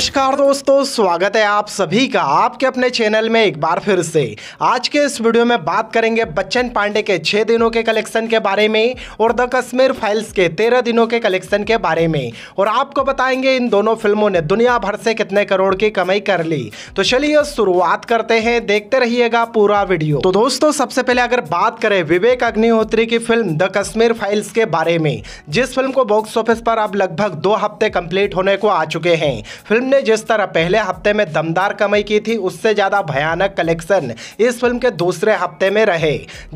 नमस्कार दोस्तों स्वागत है आप सभी का आपके अपने चैनल में एक बार फिर से आज के इस वीडियो में बात करेंगे बच्चन पांडे के छः दिनों के कलेक्शन के बारे में और द कश्मीर फाइल्स के तेरह दिनों के कलेक्शन के बारे में और आपको बताएंगे इन दोनों फिल्मों ने दुनिया भर से कितने करोड़ की कमाई कर ली तो चलिए शुरुआत करते हैं देखते रहिएगा पूरा वीडियो तो दोस्तों सबसे पहले अगर बात करें विवेक अग्निहोत्री की फिल्म द कश्मीर फाइल्स के बारे में जिस फिल्म को बॉक्स ऑफिस पर अब लगभग दो हफ्ते कंप्लीट होने को आ चुके हैं फिल्म ने जिस तरह पहले हफ्ते में दमदार कमाई की थी उससे ज़्यादा भयानक कलेक्शन इस फिल्म के दूसरे हफ्ते में रहे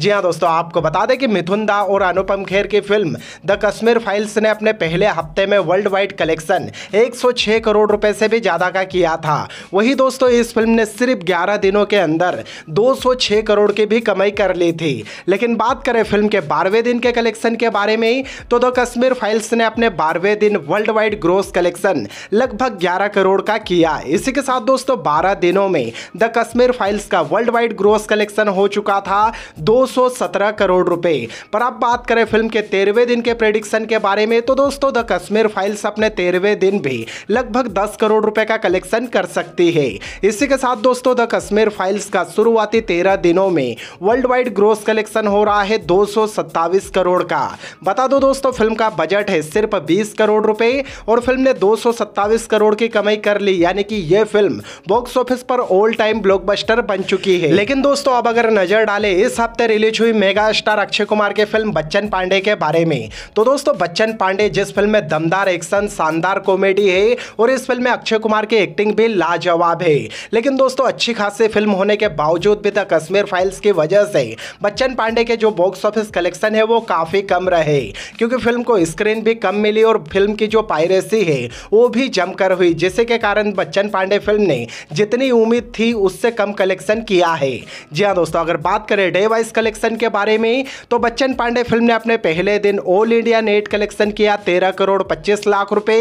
जी हाँ दोस्तों आपको बता दें कि मिथुन दा और अनुपम खेर की फिल्म द कश्मीर फाइल्स ने अपने पहले हफ्ते में वर्ल्ड वाइड कलेक्शन 106 करोड़ रुपए से भी ज़्यादा का किया था वही दोस्तों इस फिल्म ने सिर्फ 11 दिनों के अंदर 206 करोड़ की भी कमाई कर ली थी लेकिन बात करें फिल्म के बारहवें दिन के कलेक्शन के बारे में ही तो द कश्मीर फाइल्स ने अपने बारहवें दिन वर्ल्ड वाइड ग्रोस कलेक्शन लगभग ग्यारह करोड़ का किया इसी के साथ दोस्तों बारह दिनों में द कश्मीर फाइल्स का वर्ल्ड वाइड ग्रोस कलेक्शन हो चुका था दो करोड़ रुपए पर अब बात करें फिल्म के तेरहवे दिन के प्रेडिक्शन के बारे में तो दोस्तों द कश्मीर फाइल्स अपने तेरहवे दिन भी लगभग दस करोड़ रुपए का कलेक्शन कर सकती है इसी के साथ दोस्तों द कश्मीर फाइल्स का शुरुआती तेरह दिनों में वर्ल्ड वाइड ग्रोस कलेक्शन हो रहा है दो करोड़ का बता दो दोस्तों फिल्म का बजट है सिर्फ बीस करोड़ रुपए और फिल्म ने दो करोड़ की कमाई कमाई कर ली यानी कि यह फिल्म बॉक्स ऑफिस पर ऑल टाइम ब्लॉकबस्टर बन चुकी है लेकिन दोस्तों अब अगर नजर डाले इस हफ्ते रिलीज हुई मेगा स्टार अक्षय कुमार के फिल्म बच्चन पांडे के बारे में तो दोस्तों बच्चन पांडे जिस फिल्म में दमदार एक्शन शानदार कॉमेडी है और इस फिल्म में अक्षय कुमार की एक्टिंग भी लाजवाब है लेकिन दोस्तों अच्छी खासी फिल्म होने के बावजूद भी द कश्मीर फाइल्स की वजह से बच्चन पांडे के जो बॉक्स ऑफिस कलेक्शन है वो काफ़ी कम रहे क्योंकि फिल्म को स्क्रीन भी कम मिली और फिल्म की जो पायरेसी है वो भी जमकर हुई जिससे के कारण बच्चन पांडे फिल्म ने जितनी उम्मीद थी उससे कम कलेक्शन किया है जी हाँ दोस्तों अगर बात करें डे वाइज कलेक्शन के बारे में तो बच्चन पांडे फिल्म ने अपने पहले दिन ऑल इंडिया नेट कलेक्शन किया तेरह करोड़ पच्चीस लाख रुपए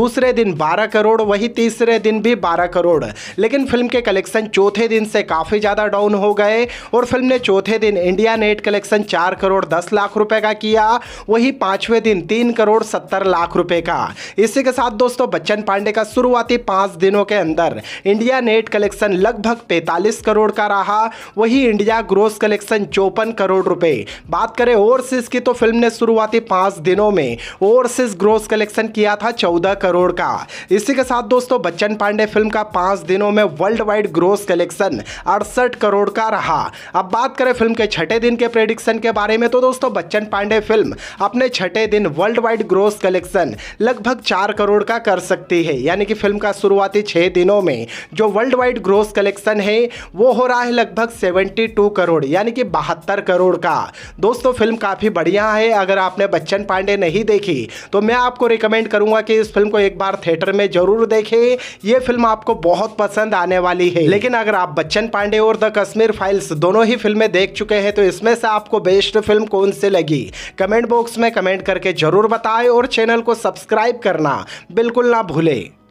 दूसरे दिन बारह करोड़ वही तीसरे दिन भी बारह करोड़ लेकिन फिल्म के कलेक्शन चौथे दिन से काफ़ी ज़्यादा डाउन हो गए और फिल्म ने चौथे दिन इंडिया नेट कलेक्शन चार करोड़ दस लाख रुपए का किया वही पांचवें दिन तीन करोड़ सत्तर लाख रुपए का इसी के साथ दोस्तों बच्चन पांडे का शुरुआत शुरुआती पाँच दिनों के अंदर इंडिया नेट कलेक्शन लगभग पैंतालीस करोड़ का रहा वही इंडिया ग्रोस कलेक्शन चौपन करोड़ रुपए बात करें ओवरसीज की तो फिल्म ने शुरुआती पाँच दिनों में ओवरसीज ग्रोस कलेक्शन किया था चौदह करोड़ का इसी के साथ दोस्तों बच्चन पांडे फिल्म का पांच दिनों में वर्ल्ड वाइड ग्रोस कलेक्शन अड़सठ करोड़ का रहा अब बात करें फिल्म के छठे दिन के प्रेडिक्शन के बारे में तो दोस्तों बच्चन पांडे फिल्म अपने छठे दिन वर्ल्ड वाइड ग्रोस कलेक्शन लगभग चार करोड़ का कर सकती है यानी कि फिल्म फिल्म का शुरुआती छः दिनों में जो वर्ल्ड वाइड ग्रोस कलेक्शन है वो हो रहा है लगभग 72 करोड़ यानी कि बहत्तर करोड़ का दोस्तों फिल्म काफ़ी बढ़िया है अगर आपने बच्चन पांडे नहीं देखी तो मैं आपको रिकमेंड करूंगा कि इस फिल्म को एक बार थिएटर में जरूर देखें ये फिल्म आपको बहुत पसंद आने वाली है लेकिन अगर आप बच्चन पांडे और द कश्मीर फाइल्स दोनों ही फिल्में देख चुके हैं तो इसमें से आपको बेस्ट फिल्म कौन सी लगी कमेंट बॉक्स में कमेंट करके जरूर बताएं और चैनल को सब्सक्राइब करना बिल्कुल ना भूलें